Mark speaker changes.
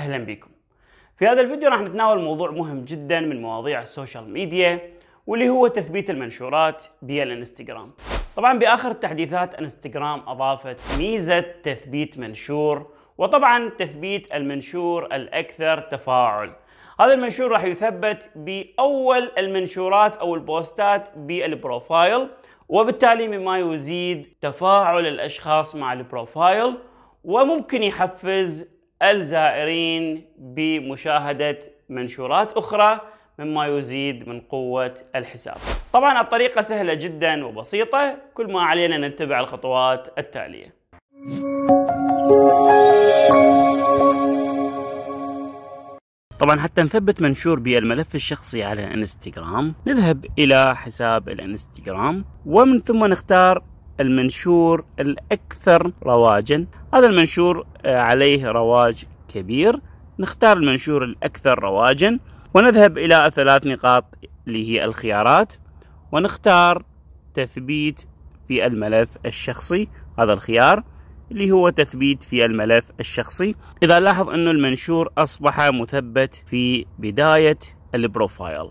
Speaker 1: اهلا بكم. في هذا الفيديو راح نتناول موضوع مهم جدا من مواضيع السوشيال ميديا واللي هو تثبيت المنشورات بالانستغرام. طبعا باخر التحديثات انستغرام اضافت ميزه تثبيت منشور وطبعا تثبيت المنشور الاكثر تفاعل. هذا المنشور راح يثبت باول المنشورات او البوستات بالبروفايل وبالتالي مما يزيد تفاعل الاشخاص مع البروفايل وممكن يحفز الزائرين بمشاهدة منشورات أخرى مما يزيد من قوة الحساب طبعا الطريقة سهلة جدا وبسيطة كل ما علينا نتبع الخطوات التالية طبعا حتى نثبت منشور بالملف الشخصي على انستغرام نذهب الى حساب الانستغرام ومن ثم نختار المنشور الأكثر رواجا هذا المنشور آه، عليه رواج كبير نختار المنشور الأكثر رواجا ونذهب إلى الثلاث نقاط اللي هي الخيارات ونختار تثبيت في الملف الشخصي هذا الخيار اللي هو تثبيت في الملف الشخصي إذا لاحظ أن المنشور أصبح مثبت في بداية البروفايل